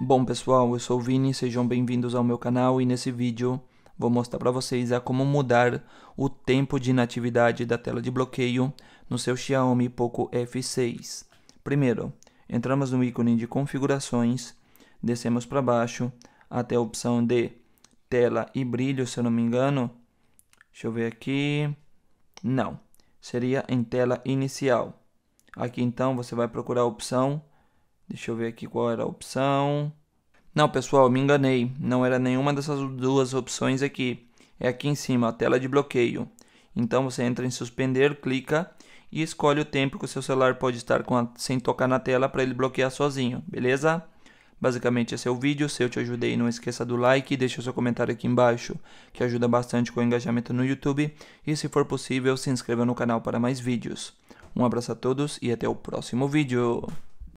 Bom pessoal, eu sou o Vini, sejam bem-vindos ao meu canal e nesse vídeo vou mostrar para vocês a como mudar o tempo de inatividade da tela de bloqueio no seu Xiaomi Poco F6. Primeiro, entramos no ícone de configurações, descemos para baixo até a opção de tela e brilho, se eu não me engano. Deixa eu ver aqui. Não, seria em tela inicial. Aqui então você vai procurar a opção Deixa eu ver aqui qual era a opção. Não, pessoal, me enganei. Não era nenhuma dessas duas opções aqui. É aqui em cima, a tela de bloqueio. Então você entra em suspender, clica e escolhe o tempo que o seu celular pode estar a... sem tocar na tela para ele bloquear sozinho, beleza? Basicamente esse é o vídeo, se eu te ajudei não esqueça do like, deixa seu comentário aqui embaixo, que ajuda bastante com o engajamento no YouTube, e se for possível se inscreva no canal para mais vídeos. Um abraço a todos e até o próximo vídeo!